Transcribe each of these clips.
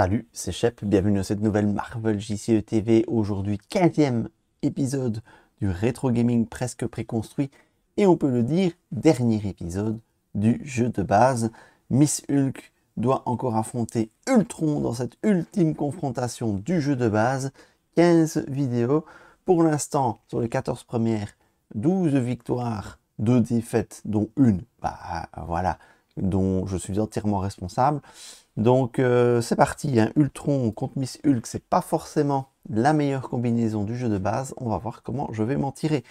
Salut, c'est Shep, bienvenue dans cette nouvelle Marvel JCE TV. Aujourd'hui, 15e épisode du rétro gaming presque préconstruit et on peut le dire, dernier épisode du jeu de base. Miss Hulk doit encore affronter Ultron dans cette ultime confrontation du jeu de base. 15 vidéos. Pour l'instant, sur les 14 premières, 12 victoires, 2 défaites, dont une, bah voilà, dont je suis entièrement responsable. Donc euh, c'est parti, Un hein. Ultron contre Miss Hulk, c'est pas forcément la meilleure combinaison du jeu de base. On va voir comment je vais m'en tirer.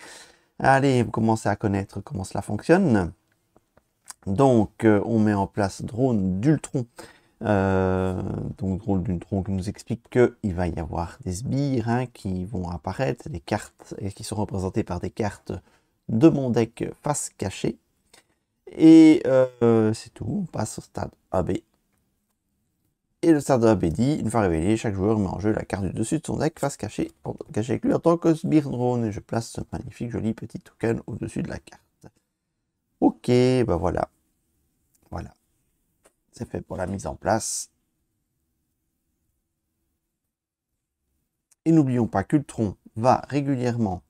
Allez, vous commencez à connaître comment cela fonctionne. Donc euh, on met en place drone d'Ultron. Euh, donc Drone d'Ultron qui nous explique qu'il va y avoir des sbires hein, qui vont apparaître, des cartes qui sont représentées par des cartes de mon deck face cachée. Et euh, c'est tout, on passe au stade AB et le start-up est dit, une fois révélé, chaque joueur met en jeu la carte du dessus de son deck face cachée, cachée avec lui en tant que sbire drone, et je place ce magnifique joli petit token au-dessus de la carte. Ok, ben voilà. Voilà. C'est fait pour la mise en place. Et n'oublions pas qu'Ultron va régulièrement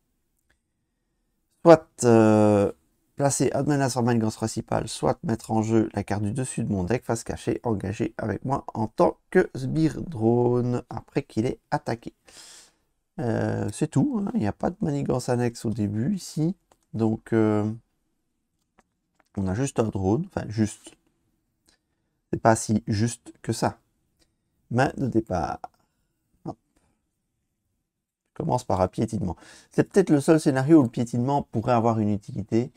soit euh, Placer une menace en manigance principale, soit mettre en jeu la carte du dessus de mon deck face cachée, engagée avec moi en tant que sbire drone après qu'il est attaqué. Euh, c'est tout, hein. il n'y a pas de manigance annexe au début ici, donc euh, on a juste un drone, enfin juste, c'est pas si juste que ça. Main de départ. commence par un piétinement. C'est peut-être le seul scénario où le piétinement pourrait avoir une utilité,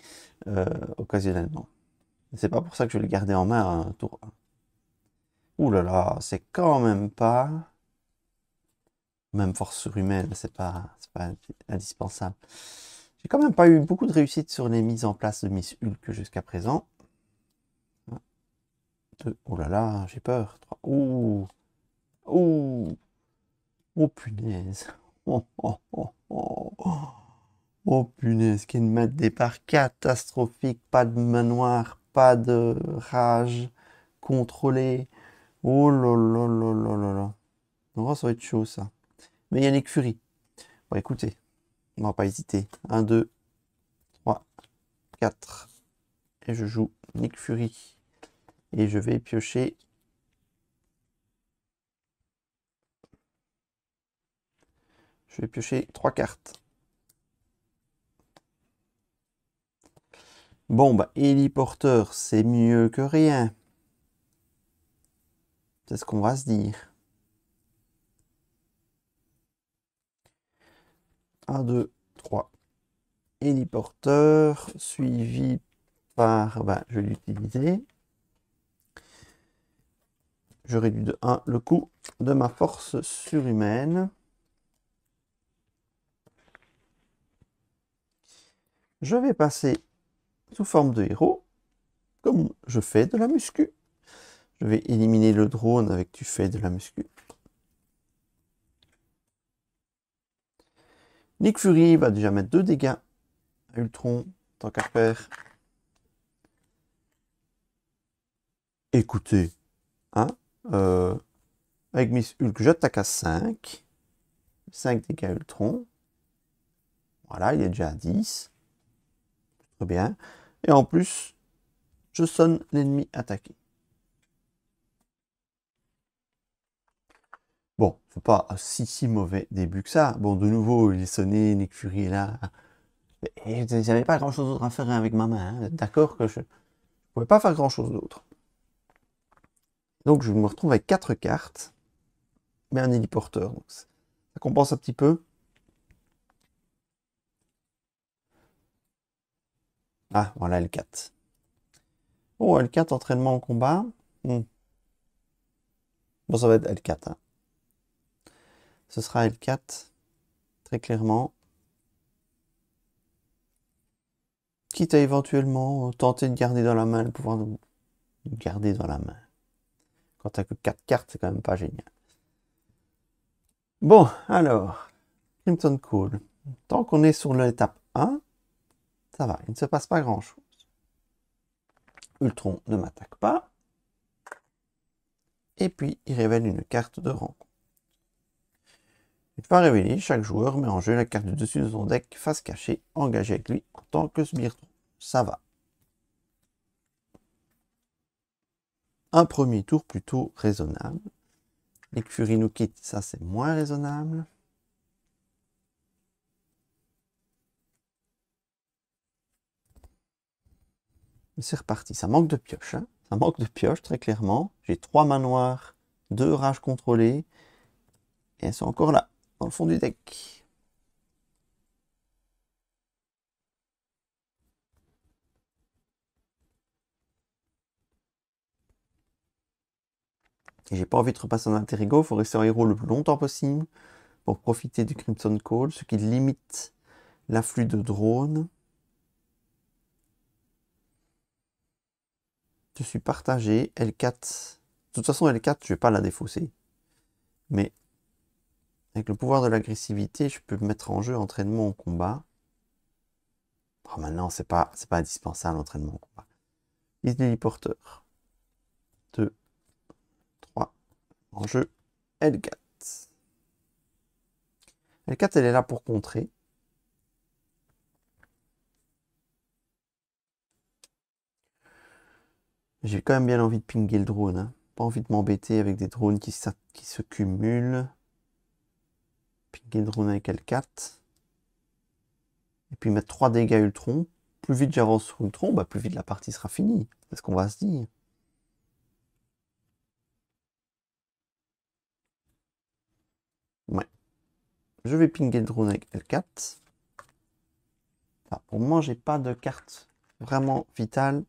euh, occasionnellement. C'est pas pour ça que je vais le garder en main un hein, tour 1. Ouh là là, c'est quand même pas... Même force surhumaine, c'est pas, indispensable. J'ai quand même pas eu beaucoup de réussite sur les mises en place de Miss Hulk jusqu'à présent. Oh là là, j'ai peur. Trois. Ouh. Ouh. Oh punaise. oh. oh, oh, oh. Oh punaise, quel de départ catastrophique, pas de manoir, pas de rage, contrôlé. Oh là là là là là là. ça va être chaud ça. Mais Nick Fury. Bon, écoutez, on va pas hésiter. 1, 2, 3, 4. Et je joue Nick Fury. Et je vais piocher. Je vais piocher 3 cartes. Bon, bah, héliporteur, c'est mieux que rien. C'est ce qu'on va se dire. Un, deux, trois. Héliporteur suivi par, bah, je vais l'utiliser. Je réduis de 1 le coût de ma force surhumaine. Je vais passer sous forme de héros, comme je fais de la muscu. Je vais éliminer le drone avec tu fais de la muscu. Nick Fury va déjà mettre 2 dégâts à Ultron, tant qu'à faire. Écoutez, hein, euh, avec Miss Hulk, j'attaque à 5. 5 dégâts Ultron. Voilà, il est déjà à 10. Très bien. Et en plus, je sonne l'ennemi attaqué. Bon, c'est pas un si si mauvais début que ça. Bon, de nouveau, il est sonné, Nick Fury est là. je n'avais eh, pas grand chose d'autre à faire avec ma main. Hein. D'accord que je ne pouvais pas faire grand chose d'autre. Donc je me retrouve avec quatre cartes, mais un héliporteur. ça compense un petit peu. Ah, voilà L4. Oh, L4, entraînement en combat. Hmm. Bon, ça va être L4. Hein. Ce sera L4, très clairement. Quitte à éventuellement tenter de garder dans la main le pouvoir de garder dans la main. Quand t'as que 4 cartes, c'est quand même pas génial. Bon, alors, Crimson Cool. Tant qu'on est sur l'étape 1, ça va, il ne se passe pas grand-chose. Ultron ne m'attaque pas. Et puis, il révèle une carte de rencontre. Une fois révélée, chaque joueur met en jeu la carte du dessus de son deck face cachée, engagée avec lui en tant que sbire. Ça va. Un premier tour plutôt raisonnable. Les Fury nous quitte, ça c'est moins raisonnable. c'est reparti. Ça manque de pioche. Hein. ça manque de pioche, très clairement. J'ai trois Manoirs, deux rages contrôlées. Et elles sont encore là, dans le fond du deck. j'ai pas envie de repasser en interrigo, il faut rester en héros le plus longtemps possible pour profiter du Crimson Call, ce qui limite l'afflux de drones. suis partagé. L4. De toute façon, L4, je vais pas la défausser. Mais avec le pouvoir de l'agressivité, je peux mettre en jeu entraînement au combat. Oh, maintenant, c'est pas, c'est pas indispensable l'entraînement au combat. Liste l'héliporteur. 2, 3, en jeu, L4. L4, elle est là pour contrer. J'ai quand même bien envie de pinguer le drone. Hein. Pas envie de m'embêter avec des drones qui, se cumulent. Pinguer le drone avec L4. Et puis mettre 3 dégâts Ultron. Plus vite j'avance sur Ultron, bah, plus vite la partie sera finie. C'est ce qu'on va se dire. Ouais. Je vais pinguer le drone avec L4. pour moi, j'ai pas de carte vraiment vitale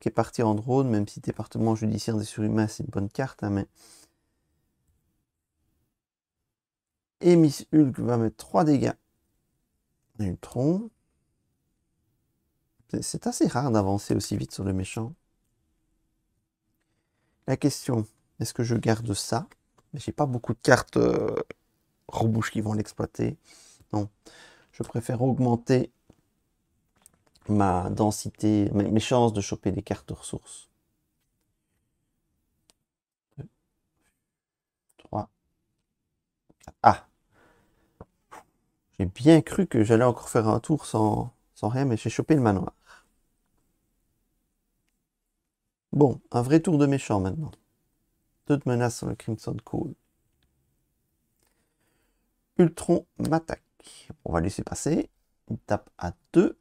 qui est parti en drone, même si département judiciaire des surhumains, c'est une bonne carte, hein, mais... Et Miss Hulk va mettre 3 dégâts. Ultron. C'est assez rare d'avancer aussi vite sur le méchant. La question, est-ce que je garde ça j'ai pas beaucoup de cartes euh, rebouches qui vont l'exploiter. Non. Je préfère augmenter ma densité, mes chances de choper des cartes ressources. 3. Ah J'ai bien cru que j'allais encore faire un tour sans, rien, mais j'ai chopé le manoir. Bon, un vrai tour de méchant maintenant. Deux de menaces sur le Crimson Call. Ultron m'attaque. On va laisser passer. Il tape à 2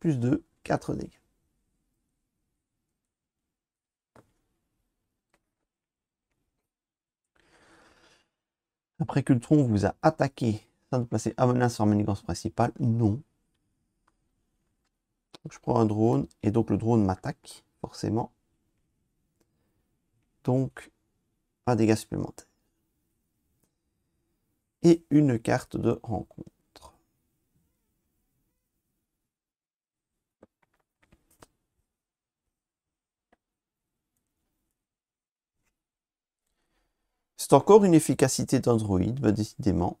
plus 2, 4 dégâts. Après que le tronc vous a attaqué, ça de placer à menace en manigance principale, non. je prends un drone, et donc le drone m'attaque, forcément. Donc, un dégât supplémentaire. Et une carte de rencontre. encore une efficacité d'Android, bah, décidément.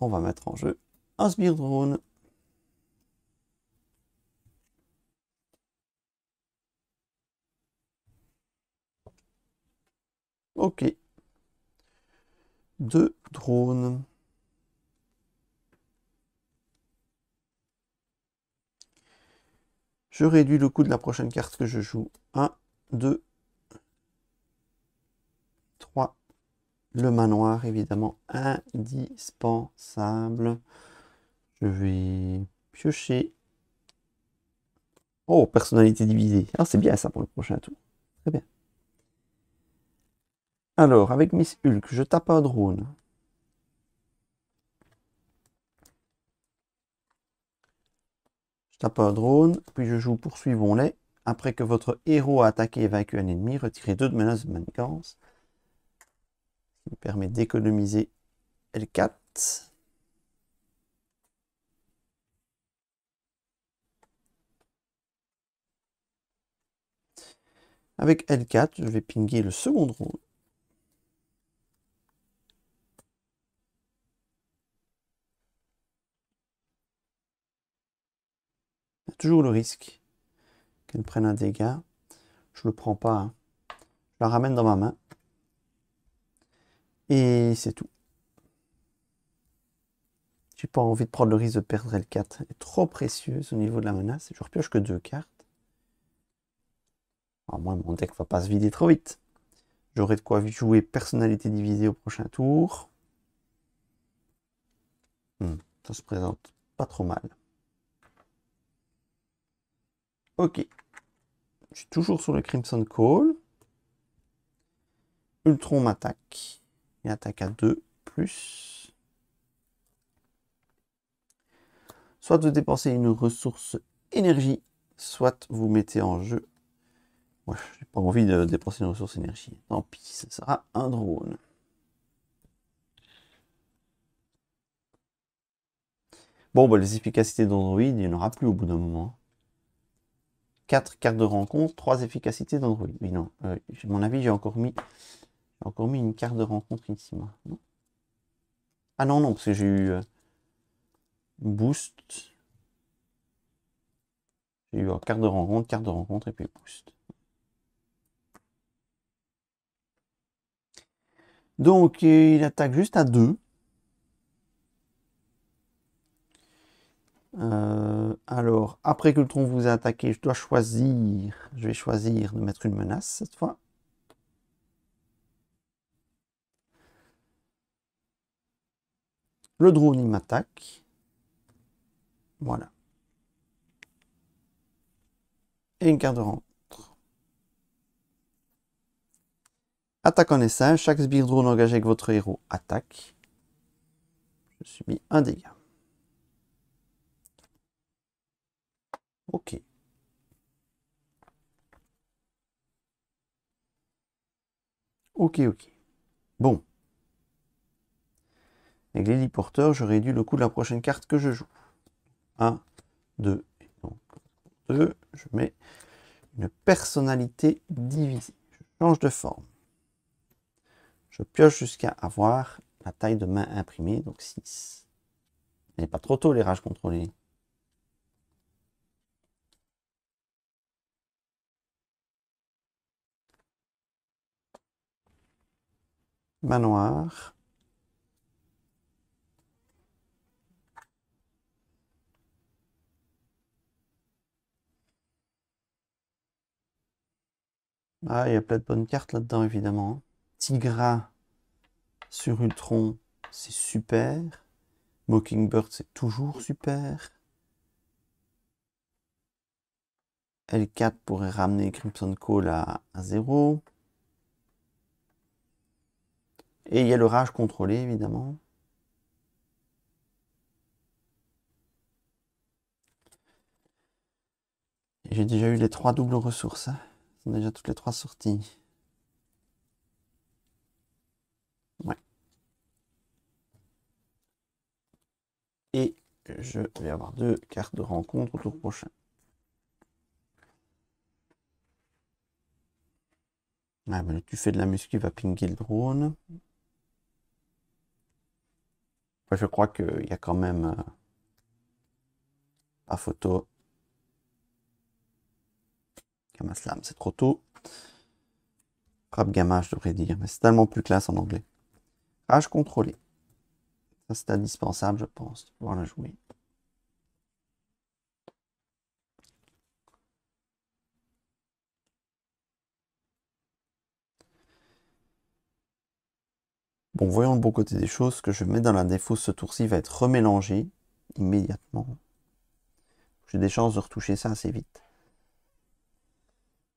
On va mettre en jeu un sbire drone. Ok. Deux drones. Je réduis le coût de la prochaine carte que je joue. 1, 2, 3, le manoir, évidemment, indispensable. Je vais piocher. Oh, personnalité divisée. Alors ah, c'est bien ça pour le prochain tour. Très bien. Alors, avec Miss Hulk, je tape un drone. Je tape un drone, puis je joue poursuivons-les. Après que votre héros a attaqué et vaincu un ennemi, retirez deux de menaces de manigance permet d'économiser L4. Avec L4, je vais pinguer le second rôle. Il y a toujours le risque qu'elle prenne un dégât. Je le prends pas. Hein. Je la ramène dans ma main. Et c'est tout. J'ai pas envie de prendre le risque de perdre L4. est trop précieuse au niveau de la menace. Je repioche que deux cartes. Au ah, moins, mon deck va pas se vider trop vite. J'aurai de quoi jouer personnalité divisée au prochain tour. Hmm, ça se présente pas trop mal. Ok. Je suis toujours sur le Crimson Call. Ultron m'attaque attaque à 2 plus. Soit vous dépensez une ressource énergie, soit vous mettez en jeu. Je j'ai pas envie de dépenser une ressource énergie. Tant pis, ce sera un drone. Bon, bah, les efficacités d'Android, il n'y en aura plus au bout d'un moment. 4 cartes de rencontre, 3 efficacités d'Android. oui non, euh, à mon avis, j'ai encore mis j'ai encore mis une carte de rencontre ici, moi. ah non, non, parce que j'ai eu euh, boost. J'ai eu euh, carte de rencontre, carte de rencontre et puis boost. Donc, il attaque juste à 2. Euh, alors, après que le tronc vous a attaqué, je dois choisir. Je vais choisir de mettre une menace cette fois. Le drone, il m'attaque. Voilà. Et une carte de rentre. Attaque en essai. Chaque sbire drone engagé avec votre héros attaque. Je subis un dégât. Ok. Ok, ok. Bon. Avec l'héliporteur, je réduis le coût de la prochaine carte que je joue. 1, 2, et donc 2, je mets une personnalité divisée. Je change de forme. Je pioche jusqu'à avoir la taille de main imprimée, donc 6. Il pas trop tôt les rages contrôlés. Manoir. Ah, il y a plein de bonnes cartes là-dedans, évidemment. Hein. Tigra sur Ultron, c'est super. Mockingbird, c'est toujours super. L4 pourrait ramener Crimson Call à, à 0. Et il y a le rage contrôlé, évidemment. J'ai déjà eu les trois doubles ressources. Hein déjà toutes les trois sorties. Ouais. Et je vais avoir deux cartes de rencontre au tour prochain. Ah, ben, tu fais de la muscu, va pinguer le drone. je crois qu'il y a quand même... à euh, la photo c'est trop tôt. Rab Gamma, je devrais dire, mais c'est tellement plus classe en anglais. H Contrôlé. c'est indispensable, je pense, de pouvoir la jouer. Bon, voyons le bon côté des choses. Ce que je mets dans la défausse ce tour-ci va être remélangé immédiatement. J'ai des chances de retoucher ça assez vite.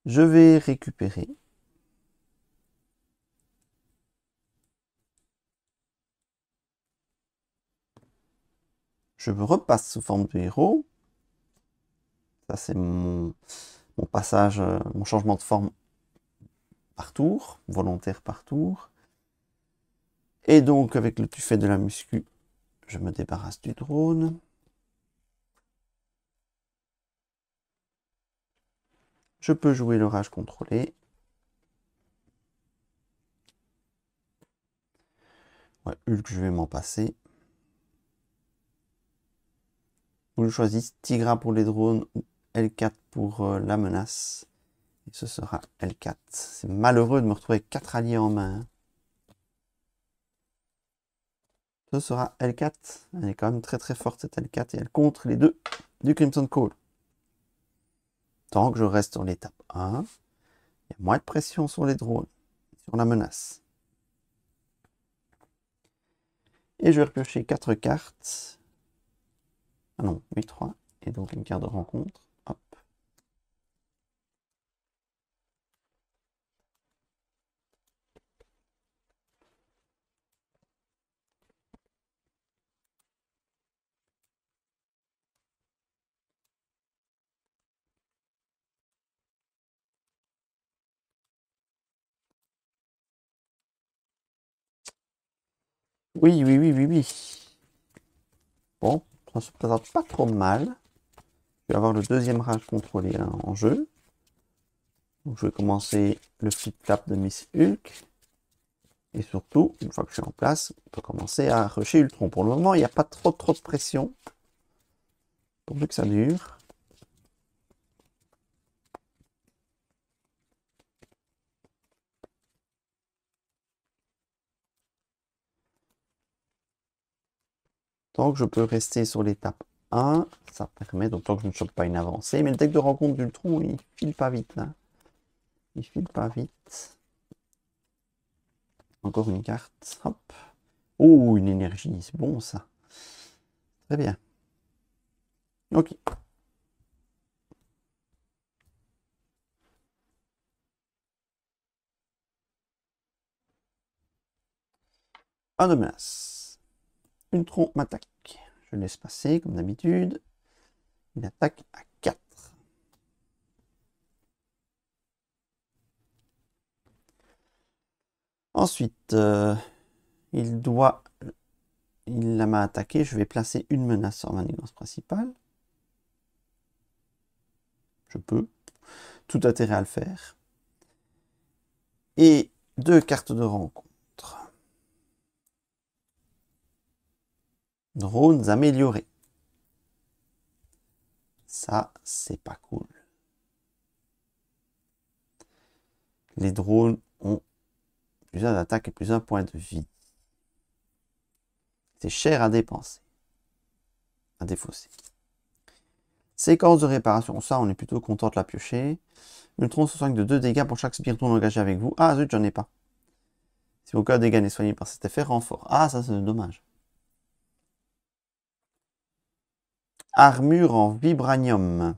Je vais récupérer. Je me repasse sous forme de héros. Ça, c'est mon, passage, euh, mon changement de forme par tour, volontaire par tour. Et donc, avec le tuffet de la muscu, je me débarrasse du drone. Je peux jouer l'orage contrôlé. Ouais, Hulk, je vais m'en passer. Vous choisissez Tigra pour les drones ou L4 pour euh, la menace. Et ce sera L4. C'est malheureux de me retrouver avec 4 alliés en main. Hein. Ce sera L4. Elle est quand même très très forte cette L4 et elle contre les deux du Crimson Call. Tant que je reste sur l'étape 1, il y a moins de pression sur les drones, sur la menace. Et je vais repiocher 4 cartes. Ah non, 8, 3. Et donc une carte de rencontre. Oui, oui, oui, oui, oui. Bon, ça se présente pas trop mal. Je vais avoir le deuxième rage contrôlé hein, en jeu. Donc je vais commencer le flip-flap de Miss Hulk. Et surtout, une fois que je suis en place, on peut commencer à rusher Ultron. Pour le moment, il n'y a pas trop trop de pression. Pourvu que ça dure. que je peux rester sur l'étape 1, ça permet, d'autant que je ne chope pas une avancée. Mais le deck de rencontre d'Ultron, il file pas vite là. Il file pas vite. Encore une carte. Hop. Oh, une énergie, c'est bon ça. Très bien. Ok. Un de menace. Une tronc m'attaque. Je laisse passer, comme d'habitude. une attaque à 4. Ensuite, euh, il doit... Il la m'a attaqué, je vais placer une menace en manigance principale. Je peux. Tout intérêt à le faire. Et deux cartes de rencontre. Drones améliorés. Ça, c'est pas cool. Les drones ont plus d'attaque et plus un point de vie. C'est cher à dépenser, à défausser. Séquence de réparation, ça on est plutôt content de la piocher. Ultron se soigne de 2 dégâts pour chaque spiriton engagé avec vous. Ah zut, j'en ai pas. Si vos cas dégâts n'est soigné par cet effet, renfort. Ah ça c'est dommage. Armure en vibranium.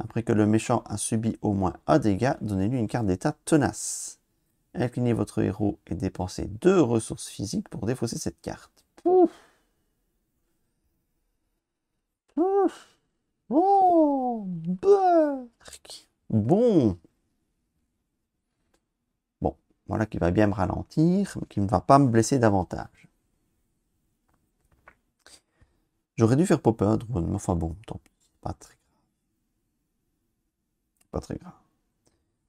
Après que le méchant a subi au moins un dégât, donnez-lui une carte d'état tenace. Inclinez votre héros et dépensez deux ressources physiques pour défausser cette carte. Pouf Pouf Oh Bon Bon, voilà qui va bien me ralentir, mais qui ne va pas me blesser davantage. J'aurais dû faire pop un drone, mais enfin bon, tant pis, pas très grave. Pas très grave.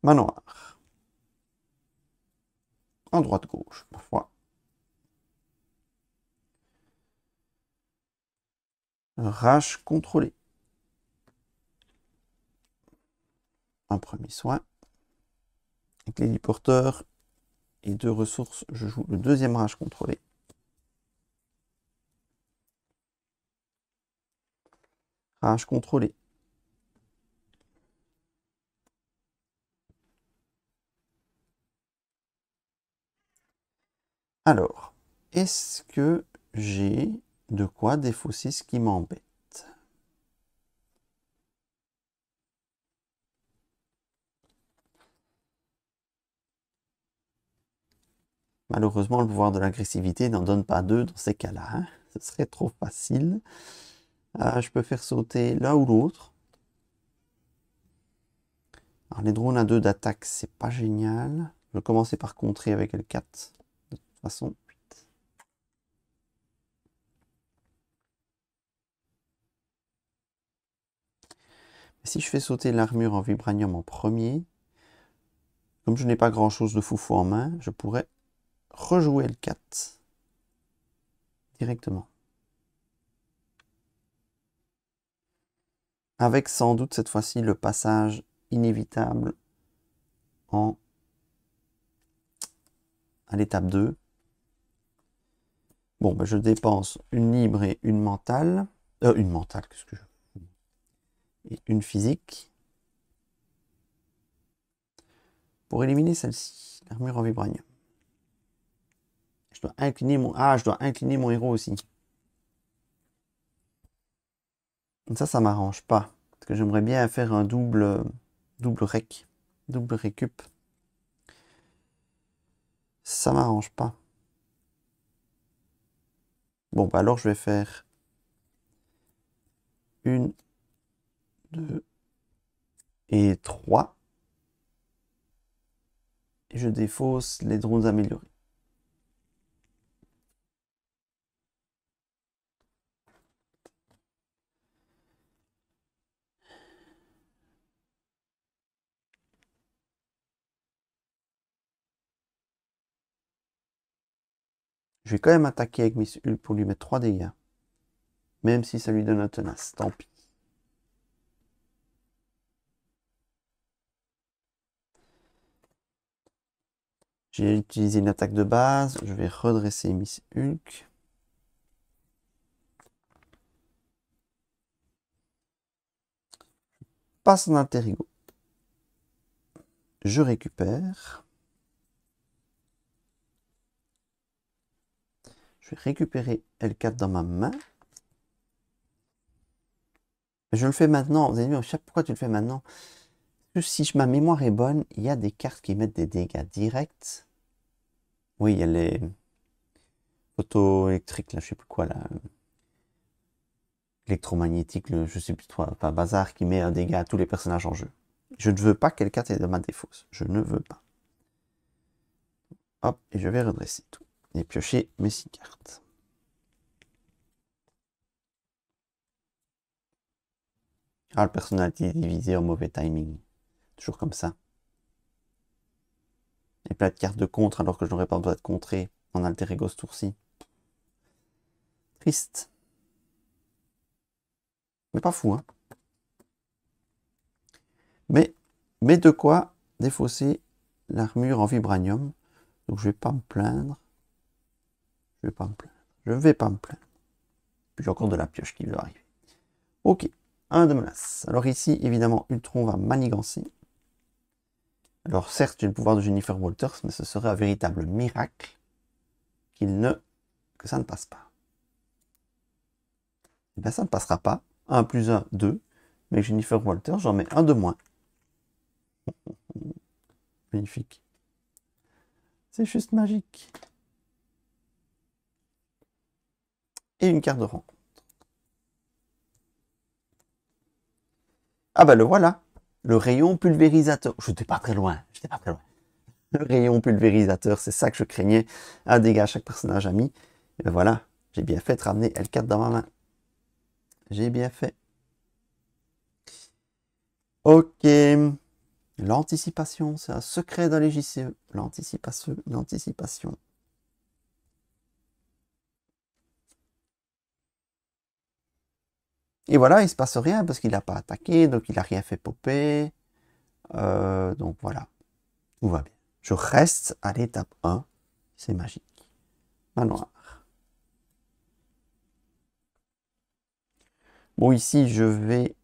Manoir. En droite-gauche, parfois. Rage contrôlé. Un premier soin. Avec l'héliporteur et deux ressources, je joue le deuxième rage contrôlé. Rage contrôlée. Alors, est-ce que j'ai de quoi défausser ce qui m'embête Malheureusement, le pouvoir de l'agressivité n'en donne pas deux dans ces cas-là. Hein. ce serait trop facile. Ah, je peux faire sauter l'un ou l'autre. Alors les drones à deux d'attaque, c'est pas génial. Je vais commencer par contrer avec L4, de toute façon. Mais si je fais sauter l'armure en vibranium en premier, comme je n'ai pas grand chose de foufou en main, je pourrais rejouer L4 directement. avec sans doute cette fois-ci le passage inévitable en, à l'étape 2. Bon, ben, je dépense une libre et une mentale. Euh, une mentale, qu'est-ce que je... Et une physique. Pour éliminer celle-ci, l'armure en vibranium. Je dois incliner mon... Ah, je dois incliner mon héros aussi. ça, ça m'arrange pas. Parce que j'aimerais bien faire un double, double rec, double récup. Ça m'arrange pas. Bon, bah alors je vais faire une, deux et trois. Et je défausse les drones améliorés. Je vais quand même attaquer avec Miss Hulk pour lui mettre 3 dégâts. Même si ça lui donne un tenace, tant pis. J'ai utilisé une attaque de base. Je vais redresser Miss Hulk. passe en interrigo. Je récupère. vais récupérer L4 dans ma main. Je le fais maintenant. Vous allez me pourquoi tu le fais maintenant Si ma mémoire est bonne, il y a des cartes qui mettent des dégâts directs. Oui, il y a les photoélectriques, électriques, là, je sais plus quoi, là. Électromagnétique, le, je sais plus quoi, pas bazar, qui met un dégât à tous les personnages en jeu. Je ne veux pas que quelle 4 est de ma défausse. Je ne veux pas. Hop, et je vais redresser tout et piocher mes six cartes. Ah, le personnage est divisé en mauvais timing. Toujours comme ça. Et plein de cartes de contre alors que je n'aurais pas besoin de contrer en alter ego ce Triste. Mais pas fou, hein. Mais, mais de quoi défausser l'armure en vibranium. Donc je vais pas me plaindre. Je vais pas me plaindre. Je vais pas me plaindre. Puis j'ai encore de la pioche qui veut arriver. Ok, un de menace. Alors ici, évidemment, Ultron va manigancer. Alors certes, j'ai le pouvoir de Jennifer Walters, mais ce serait un véritable miracle qu'il ne... que ça ne passe pas. Eh bien ça ne passera pas. Un plus un, deux. Mais Jennifer Walters, j'en mets un de moins. Magnifique. C'est juste magique. et une carte de rencontre. Ah ben le voilà, le rayon pulvérisateur. Je n'étais pas très loin, n'étais pas très loin. Le rayon pulvérisateur, c'est ça que je craignais. Un dégât à chaque personnage ami. Et ben voilà, j'ai bien fait de ramener L4 dans ma main. J'ai bien fait. Ok. L'anticipation, c'est un secret dans les JCE. L'anticipation, l'anticipation. Et voilà, il se passe rien parce qu'il n'a pas attaqué, donc il n'a rien fait popper. Euh, donc voilà, tout va bien. Je reste à l'étape 1, c'est magique. Manoir. Bon, ici, je vais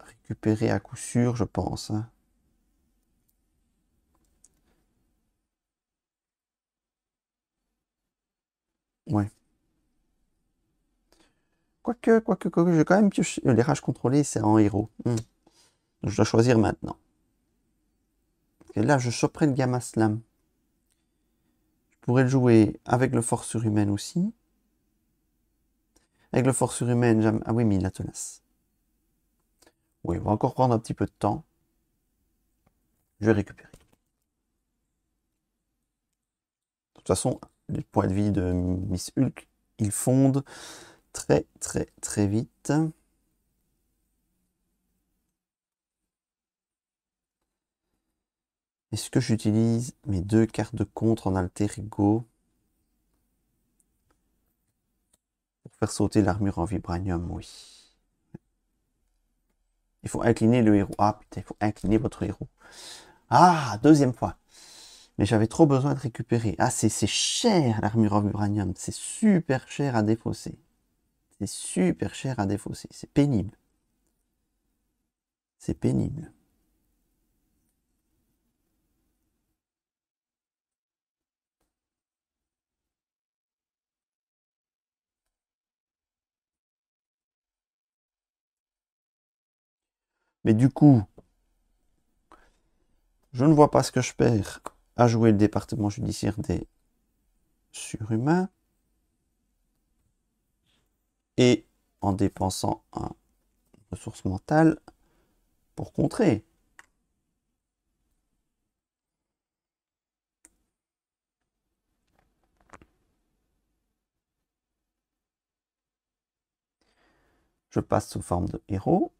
récupérer à coup sûr, je pense. Hein. Ouais. Quoique, quoique, quoique, je vais quand même piocher. Euh, les rages contrôlés, c'est en héros. Hmm. Je dois choisir maintenant. Et là, je chopperai le Gamma Slam. Je pourrais le jouer avec le Force surhumaine aussi. Avec le Force surhumaine, ah oui, mais il tenace. Oui, on va encore prendre un petit peu de temps. Je vais récupérer. De toute façon, les points de vie de Miss Hulk, ils fondent très très très vite. Est-ce que j'utilise mes deux cartes de contre en alter ego pour faire sauter l'armure en vibranium Oui. Il faut incliner le héros. Ah putain, il faut incliner votre héros. Ah, deuxième fois. Mais j'avais trop besoin de récupérer. Ah, c'est cher l'armure en vibranium. C'est super cher à défausser. C'est super cher à défausser. C'est pénible. C'est pénible. Mais du coup, je ne vois pas ce que je perds à jouer le département judiciaire des surhumains et en dépensant une ressource mentale pour contrer. Je passe sous forme de héros.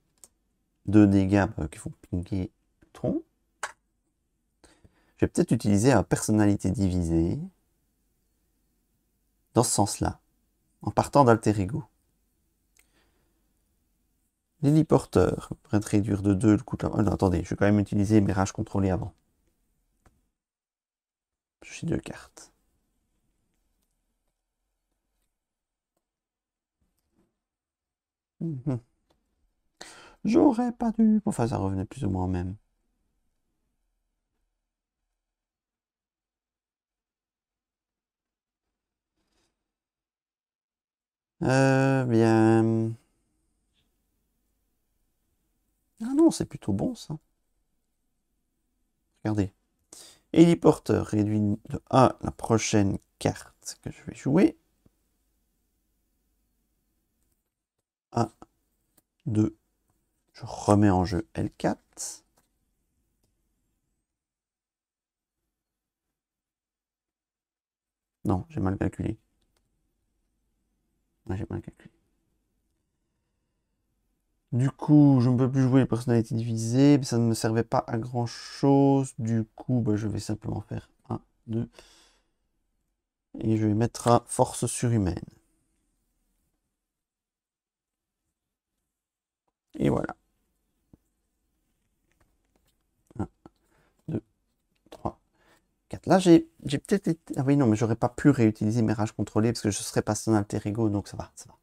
Deux dégâts euh, qui font pinguer le tronc. Je vais peut-être utiliser un personnalité divisée dans ce sens-là, en partant d'alter ego l'héliporteur, pour réduire de 2 le coût de la... Oh non, attendez, je vais quand même utiliser mes rages contrôlées avant. J'ai deux cartes. Mhm. J'aurais pas dû... Enfin, ça revenait plus ou moins même. Euh, bien... Ah non, c'est plutôt bon ça. Regardez. les réduit de 1 la prochaine carte que je vais jouer. 1, 2, je remets en jeu L4. Non, j'ai mal calculé. J'ai mal calculé. Du coup, je ne peux plus jouer les personnalités divisées, ça ne me servait pas à grand chose. Du coup, bah, je vais simplement faire 1, 2. Et je vais mettre à force surhumaine. Et voilà. 1, 2, 3, 4. Là, j'ai peut-être été... Ah oui, non, mais j'aurais pas pu réutiliser mes rages contrôlés parce que je serais passé en alter ego, donc ça va, ça va.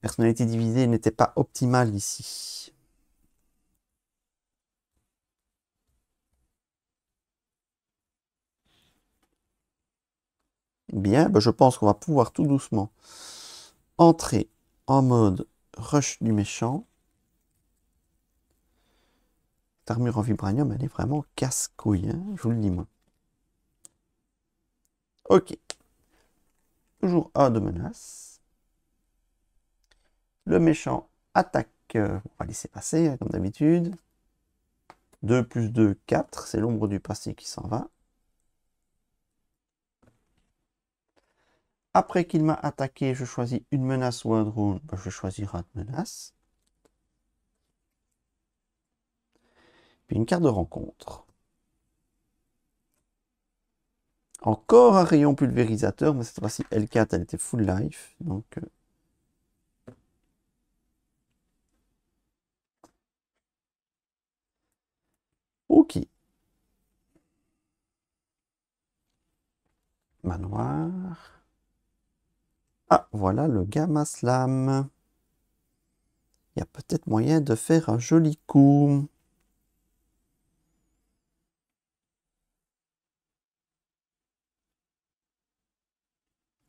Personnalité divisée n'était pas optimale ici. Bien, ben, je pense qu'on va pouvoir tout doucement entrer en mode rush du méchant. Cette armure en vibranium, elle est vraiment casse-couille, hein, je vous le dis moi. Ok. Toujours A de menace. Le méchant attaque. Euh, on va laisser passer, comme d'habitude. 2 plus 2, 4. C'est l'ombre du passé qui s'en va. Après qu'il m'a attaqué, je choisis une menace ou un drone. Ben, je choisirai une menace. Puis une carte de rencontre. Encore un rayon pulvérisateur, mais cette fois-ci L4, elle était full life. Donc, euh, Ah, voilà le Gamma Slam. Il y a peut-être moyen de faire un joli coup.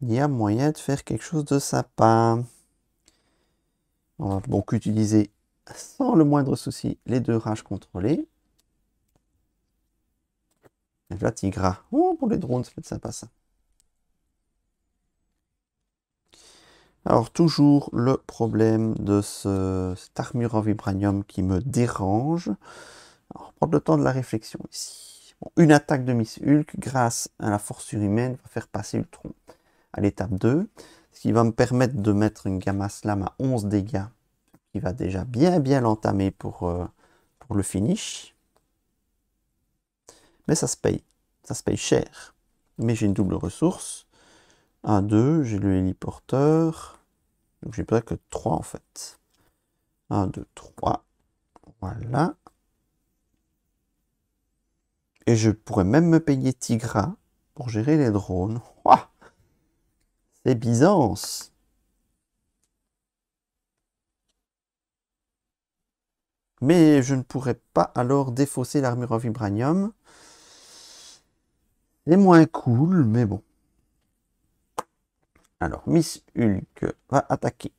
Il y a moyen de faire quelque chose de sympa. On va donc utiliser sans le moindre souci les deux rages contrôlées. Et là, Tigra. Oh, pour les drones, ça être sympa ça. Alors toujours le problème de ce, cette armure en vibranium qui me dérange. Alors, prendre le temps de la réflexion ici. une attaque de Miss Hulk grâce à la force surhumaine, va faire passer Ultron à l'étape 2. Ce qui va me permettre de mettre une Gamma Slam à 11 dégâts. Qui va déjà bien bien l'entamer pour, euh, pour le finish. Mais ça se paye. Ça se paye cher. Mais j'ai une double ressource. 1, 2, j'ai le héliporteur. Donc j'ai pas que 3 en fait. 1, 2, 3. Voilà. Et je pourrais même me payer Tigra pour gérer les drones. C'est Byzance Mais je ne pourrais pas alors défausser l'armure en vibranium. C'est moins cool, mais bon. Alors, Miss Hulk va attaquer.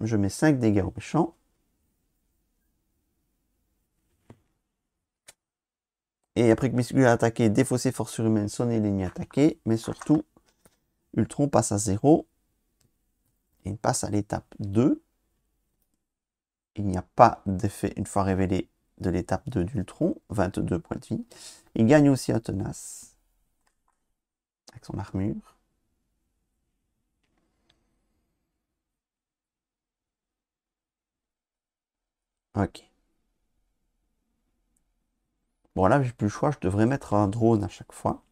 Je mets 5 dégâts au méchant. Et après que Miss Hulk a attaqué, défausser force Humaine. sonner l'ennemi attaqué. Mais surtout, Ultron passe à 0. Il passe à l'étape 2. Il n'y a pas d'effet une fois révélé de l'étape 2 d'Ultron, 22 points de vie. Il gagne aussi un Tenace avec son armure. Ok. Bon, là, j'ai plus le choix. Je devrais mettre un drone à chaque fois.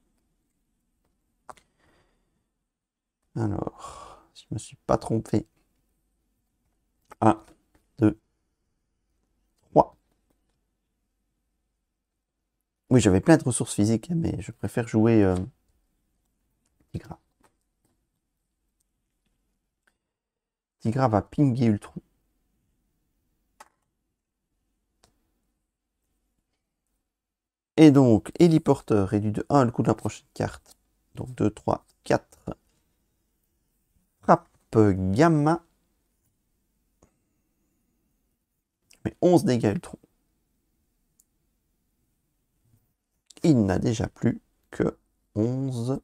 Alors, si je me suis pas trompé. 1, 2, 3. Oui, j'avais plein de ressources physiques, mais je préfère jouer euh, Tigra. Tigra va pinguer Ultron. Et donc, héliporteur réduit de 1 le coup de la prochaine carte. Donc 2, 3, 4. Frappe gamma. Mais 11 dégâts Ultron. Il n'a déjà plus que 11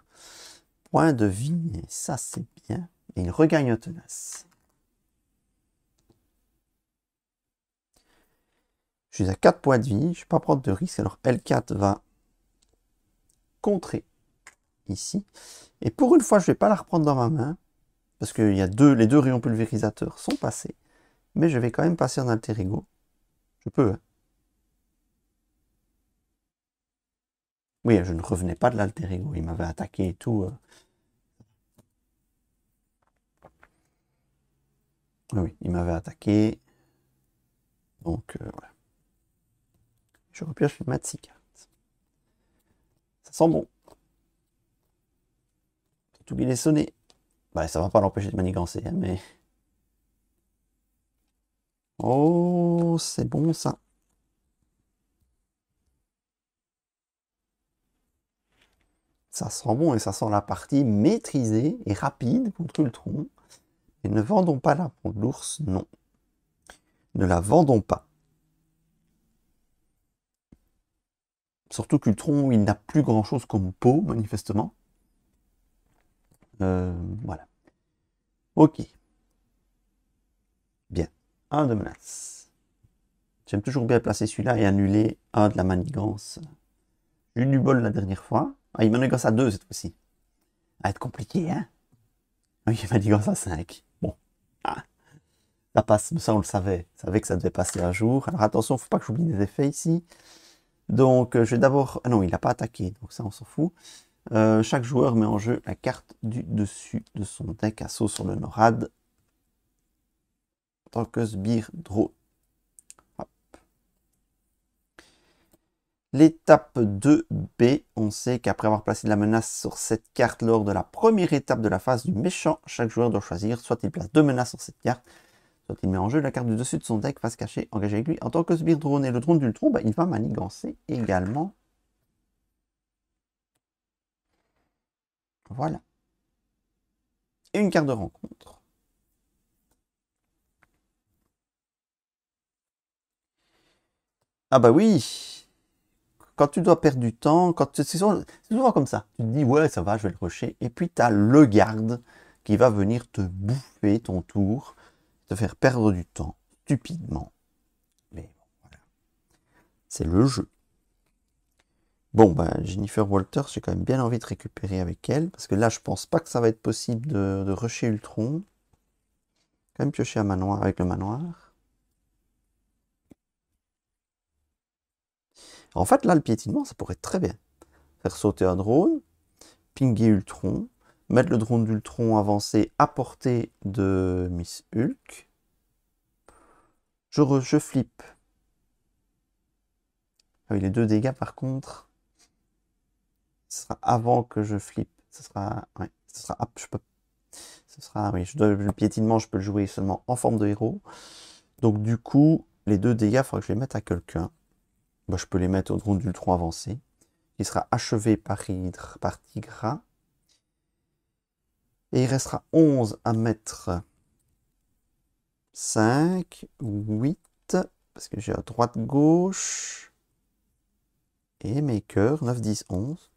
points de vie. Et ça, c'est bien. Et il regagne tenace. Je suis à 4 points de vie, je ne vais pas prendre de risque. Alors L4 va contrer ici. Et pour une fois, je ne vais pas la reprendre dans ma main, parce que y a deux, les deux rayons pulvérisateurs sont passés. Mais je vais quand même passer en alter ego. Je peux. Hein. oui, je ne revenais pas de l'alter ego. Il m'avait attaqué et tout. Euh. Ah oui, il m'avait attaqué. Donc, euh, voilà. Je repioche une 6 cartes. Ça sent bon. Tout est sonné. Bah, ça va pas l'empêcher de manigancer, hein, mais... Oh, c'est bon ça. Ça sent bon et ça sent la partie maîtrisée et rapide contre le tronc. Et ne vendons pas la peau de l'ours, non. Ne la vendons pas. Surtout tronc, il n'a plus grand-chose comme peau, manifestement. Euh, voilà. Ok. Bien. Un de menace. J'aime toujours bien placer celui-là et annuler un de la manigance. J'ai eu du bol la dernière fois. Ah, il manigance à deux cette fois-ci. Ça va être compliqué, hein ah Oui, il manigance à cinq. Bon. Ah. Ça passe, ça on le savait. On savait que ça devait passer un jour. Alors attention, faut pas que j'oublie les effets ici. Donc euh, je vais d'abord... Ah non, il n'a pas attaqué, donc ça on s'en fout. Euh, chaque joueur met en jeu la carte du dessus de son deck saut sur le Norad. Tant que draw. L'étape 2B, on sait qu'après avoir placé de la menace sur cette carte lors de la première étape de la phase du méchant, chaque joueur doit choisir soit il place deux menaces sur cette carte, Soit il met en jeu la carte du dessus de son deck se cacher, engagée avec lui. En tant que sbire drone et le drone d'Ultron, tronc, bah, il va manigancer également. Voilà. Et une carte de rencontre. Ah bah oui Quand tu dois perdre du temps, quand c'est souvent, souvent, comme ça. Tu te dis, ouais, ça va, je vais le rusher. Et puis, tu as le garde qui va venir te bouffer ton tour de faire perdre du temps, stupidement. Mais bon, voilà. C'est le jeu. Bon, ben, Jennifer Walter, j'ai quand même bien envie de récupérer avec elle, parce que là, je pense pas que ça va être possible de, de rusher Ultron. Quand même piocher un manoir avec le manoir. En fait, là, le piétinement, ça pourrait très bien. Faire sauter un drone, pinguer Ultron, mettre le drone d'Ultron avancé à portée de Miss Hulk. Je, je flippe. Ah les deux dégâts par contre. Ce sera avant que je flippe. Ce sera. ce sera. je peux. sera. je dois, le piétinement, je peux le jouer seulement en forme de héros. Donc du coup, les deux dégâts, il faudra que je les mette à quelqu'un. Bah, je peux les mettre au drone d'Ultron avancé. Il sera achevé par, par Tigra. Et il restera 11 à mettre 5, 8, parce que j'ai à droite, gauche. Et mes cœurs, 9, 10, 11.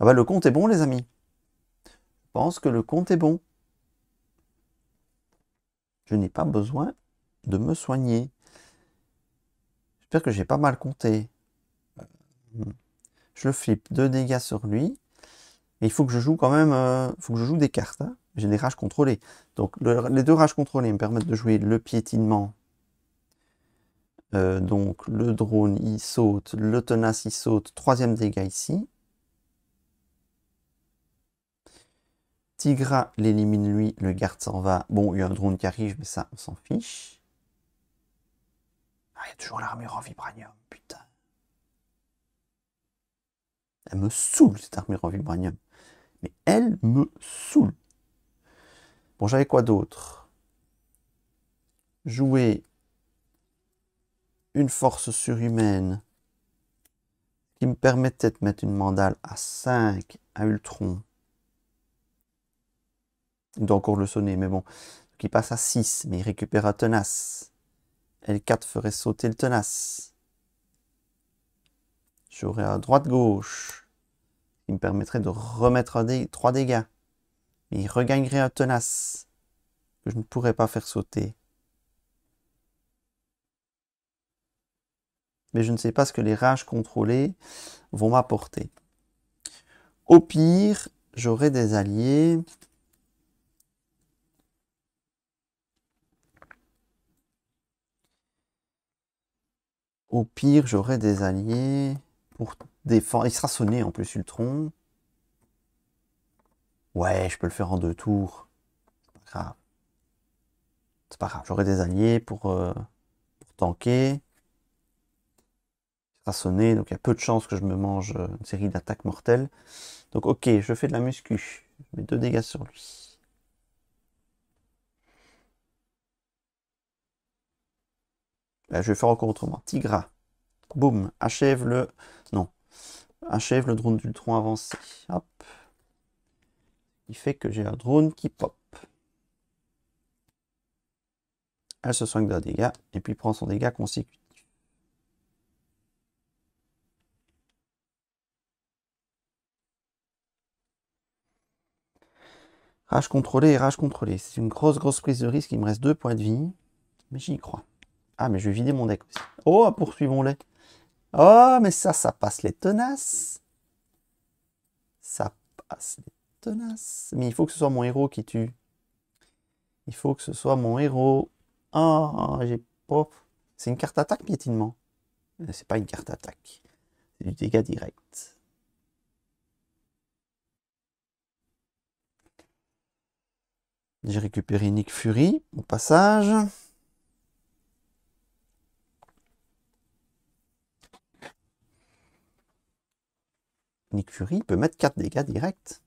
Ah bah le compte est bon les amis. Je pense que le compte est bon. Je n'ai pas besoin de me soigner. J'espère que j'ai pas mal compté. Hmm. Je flippe 2 dégâts sur lui. Et il faut que je joue quand même, euh, faut que je joue des cartes. Hein. J'ai des rages contrôlées. Donc les deux rages contrôlées me permettent de jouer le piétinement. Euh, donc le drone il saute, le tenace il saute, troisième dégât ici. Tigra l'élimine lui, le garde s'en va. Bon, il y a un drone qui arrive, mais ça, on s'en fiche. Ah, il y a toujours l'armure en vibranium, putain. Elle me saoule cette armure en vibranium elle me saoule. Bon, j'avais quoi d'autre Jouer une force surhumaine qui me permettait de mettre une mandale à 5 à Ultron. Il doit encore le sonner, mais bon. qui passe à 6, mais il récupère un tenace. L4 ferait sauter le tenace. J'aurais à droite-gauche. Il me permettrait de remettre 3 dégâts. mais il regagnerait un tenace que je ne pourrais pas faire sauter. Mais je ne sais pas ce que les rages contrôlées vont m'apporter. Au pire, j'aurai des alliés. Au pire, j'aurai des alliés pour il sera sonné en plus Ultron. Ouais, je peux le faire en deux tours. C'est pas grave. C'est pas grave. J'aurai des alliés pour, euh, tanker. Il sera sonné, donc il y a peu de chances que je me mange euh, une série d'attaques mortelles. Donc ok, je fais de la muscu. Je mets deux dégâts sur lui. Là, je vais faire encore autrement. Tigra. Boum. Achève le achève le drone d'Ultron avancé. Hop. Il fait que j'ai un drone qui pop. Elle se soigne d'un dégât et puis prend son dégât consécutif. Rage contrôlée et rage contrôlée. C'est une grosse, grosse prise de risque. Il me reste deux points de vie. Mais j'y crois. Ah, mais je vais vider mon deck aussi. Oh, poursuivons-les. Oh, mais ça, ça passe les tenaces. Ça passe les tenaces. Mais il faut que ce soit mon héros qui tue. Il faut que ce soit mon héros. Oh, j'ai pas... C'est une carte attaque, piétinement. Euh, c'est pas une carte attaque. C'est du dégât direct. J'ai récupéré Nick Fury, au passage. Nick Fury peut mettre 4 dégâts directs.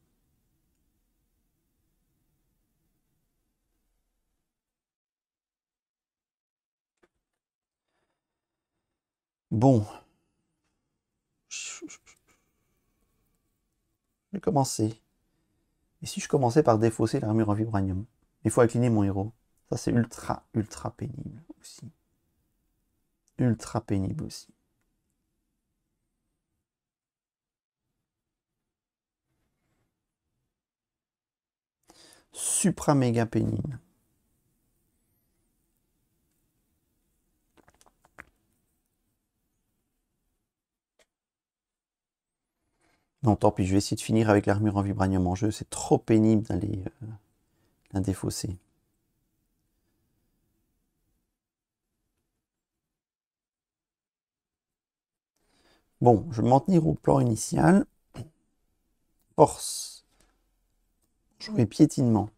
Bon. Je vais commencer. Et si je commençais par défausser l'armure en vibranium Il faut incliner mon héros. Ça, c'est ultra, ultra pénible aussi. Ultra pénible aussi. Pénine. Non, tant pis, je vais essayer de finir avec l'armure en vibranium en jeu. C'est trop pénible d'aller euh, la défausser. Bon, je vais m'en tenir au plan initial. Force. Jouer piétinement.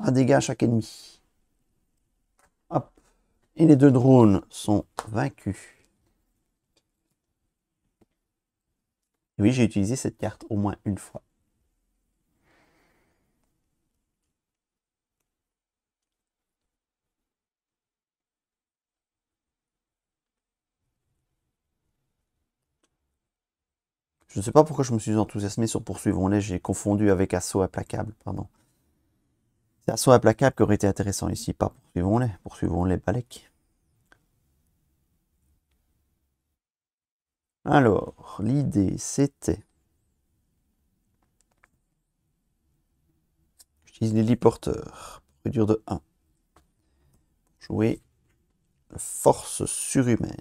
Un dégât à chaque ennemi. Hop. Et les deux drones sont vaincus. oui, j'ai utilisé cette carte au moins une fois. Je ne sais pas pourquoi je me suis enthousiasmé sur Poursuivons-les, j'ai confondu avec Assaut implacable, pardon. C'est Assaut implacable qui aurait été intéressant ici, pas Poursuivons-les, Poursuivons-les Balek. Alors, l'idée c'était... J'utilise l'héliporteur réduire de 1. Jouer force surhumaine.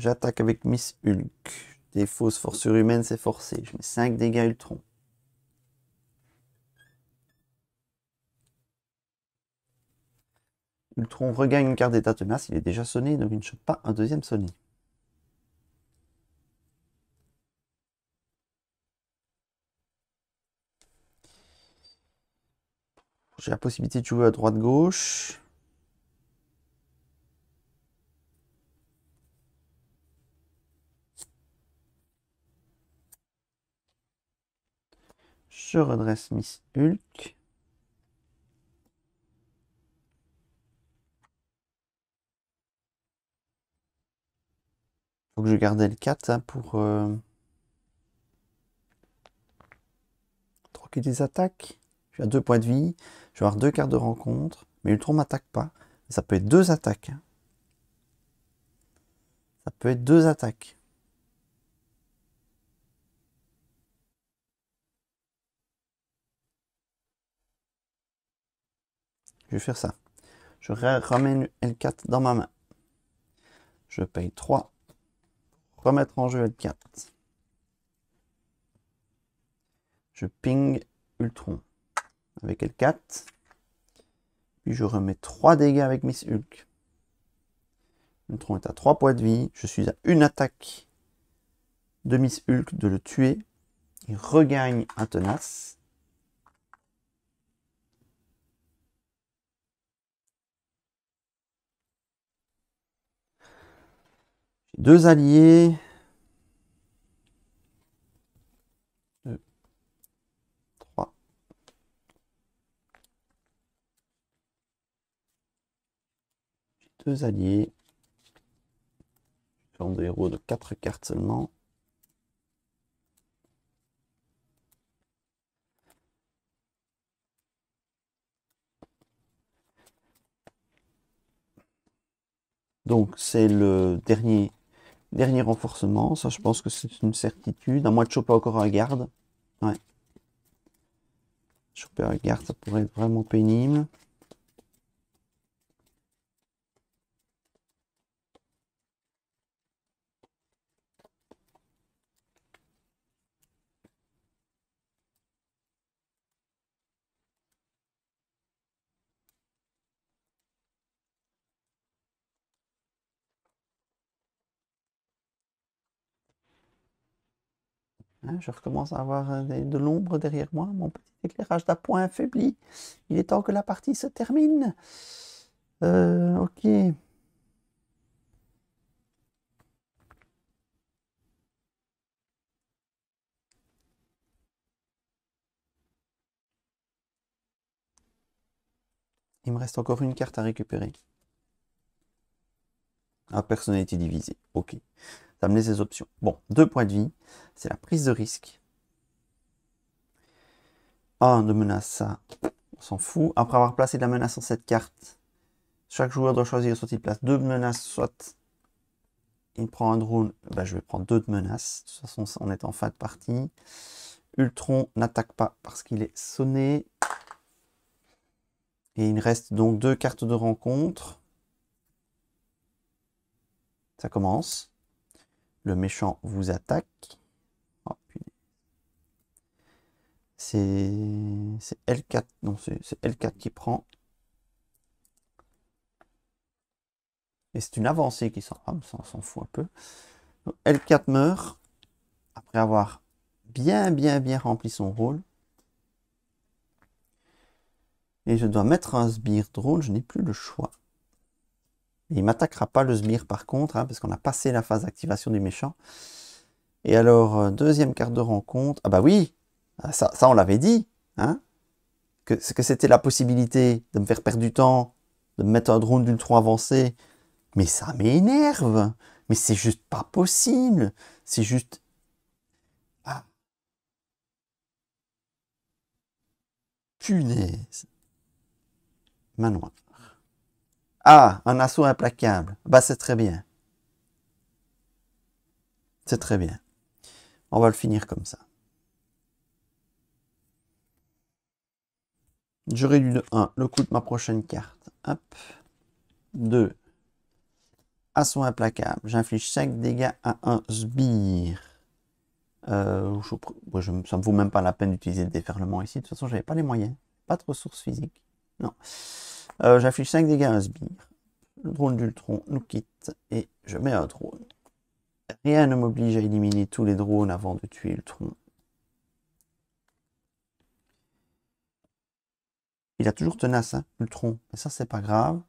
J'attaque avec Miss Hulk. Des fausses forces humaines, c'est forcé. Je mets 5 dégâts Ultron. Ultron regagne une carte d'état tenace. Il est déjà sonné, donc il ne chope pas un deuxième sonné. J'ai la possibilité de jouer à droite-gauche. Je redresse Miss Hulk. Faut que je garde le 4 hein, pour... Euh, troquer des attaques. Je suis à deux points de vie. Je vais avoir deux cartes de rencontre. Mais Ultron m'attaque pas. Ça peut être deux attaques. Hein. Ça peut être deux attaques. Je vais faire ça. Je ramène L4 dans ma main. Je paye 3. Remettre en jeu L4. Je ping Ultron avec L4. Puis je remets 3 dégâts avec Miss Hulk. Ultron est à 3 points de vie. Je suis à une attaque de Miss Hulk de le tuer. Il regagne un tenace. Deux alliés. Deux. Deux alliés. prends des héros de quatre cartes seulement. Donc c'est le dernier Dernier renforcement, ça je pense que c'est une certitude, à moins de choper encore un garde. Ouais. Choper un garde, ça pourrait être vraiment pénible. Hein, je recommence à avoir euh, de l'ombre derrière moi. Mon petit éclairage d'appoint affaibli. Il est temps que la partie se termine. Euh, ok. Il me reste encore une carte à récupérer. Ah, personnalité divisée. Ok ça ses options. Bon, deux points de vie, c'est la prise de risque. Ah, un de menace, ça, on s'en fout. Après avoir placé de la menace sur cette carte, chaque joueur doit choisir soit il place deux menaces, soit il prend un drone. Bah, je vais prendre deux de menaces. De toute façon, on est en fin de partie. Ultron n'attaque pas parce qu'il est sonné. Et il reste donc deux cartes de rencontre. Ça commence le méchant vous attaque. Oh, c'est L4, non, c'est L4 qui prend. Et c'est une avancée qui s'en ah, fout un peu. L4 meurt, après avoir bien, bien, bien rempli son rôle. Et je dois mettre un sbire drone, je n'ai plus le choix. Il m'attaquera pas le sbire par contre, hein, parce qu'on a passé la phase d'activation du méchant. Et alors, euh, deuxième carte de rencontre. Ah bah oui, euh, ça, ça on l'avait dit, hein, que, que c'était la possibilité de me faire perdre du temps, de me mettre un drone d'ultra avancé. Mais ça m'énerve. Mais c'est juste pas possible. C'est juste Ah. punaise. Manoir. Ah, un assaut implacable. Bah, c'est très bien. C'est très bien. On va le finir comme ça. Je réduis de 1 le coût de ma prochaine carte. Hop. 2. Assaut implacable. J'inflige 5 dégâts à un sbire. Euh, ça ne me vaut même pas la peine d'utiliser le déferlement ici. De toute façon, je n'avais pas les moyens. Pas de ressources physiques. Non. Euh, j'affiche 5 dégâts à un Le drone d'Ultron nous quitte et je mets un drone. Rien ne m'oblige à éliminer tous les drones avant de tuer Ultron. Il a toujours tenace, hein, Ultron. Mais ça, c'est pas grave.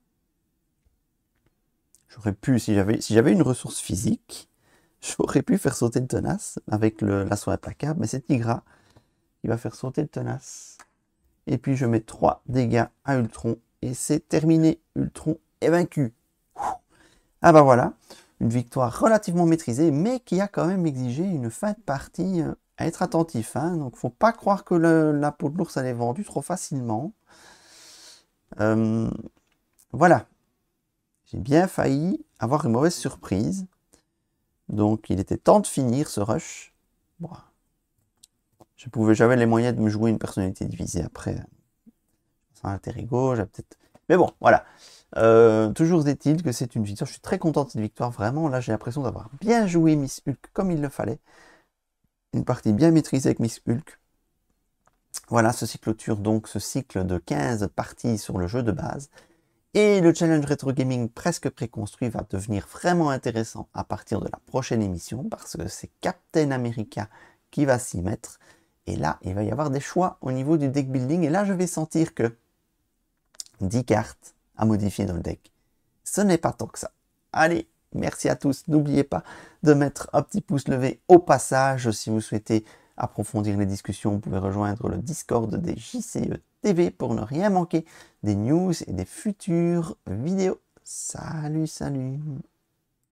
J'aurais pu, si j'avais si une ressource physique, j'aurais pu faire sauter le tenace avec le, l'assaut implacable, mais c'est Tigra qui va faire sauter le tenace. Et puis je mets 3 dégâts à Ultron et c'est terminé. Ultron est vaincu. Ah bah voilà, une victoire relativement maîtrisée, mais qui a quand même exigé une fin de partie euh, à être attentif. Hein. Donc faut pas croire que la peau de l'ours elle est vendue trop facilement. Euh, voilà. J'ai bien failli avoir une mauvaise surprise. Donc il était temps de finir ce rush. Je pouvais, jamais les moyens de me jouer une personnalité divisée après. Hein j'ai peut-être... Mais bon, voilà. Euh, toujours est-il que c'est une victoire. Je suis très content de cette victoire, vraiment. Là, j'ai l'impression d'avoir bien joué Miss Hulk comme il le fallait. Une partie bien maîtrisée avec Miss Hulk. Voilà, ceci clôture donc ce cycle de 15 parties sur le jeu de base. Et le challenge rétro gaming presque préconstruit va devenir vraiment intéressant à partir de la prochaine émission parce que c'est Captain America qui va s'y mettre. Et là, il va y avoir des choix au niveau du deck building. Et là, je vais sentir que 10 cartes à modifier dans le deck. Ce n'est pas tant que ça. Allez, merci à tous. N'oubliez pas de mettre un petit pouce levé au passage si vous souhaitez approfondir les discussions. Vous pouvez rejoindre le Discord des JCE TV pour ne rien manquer des news et des futures vidéos. Salut, salut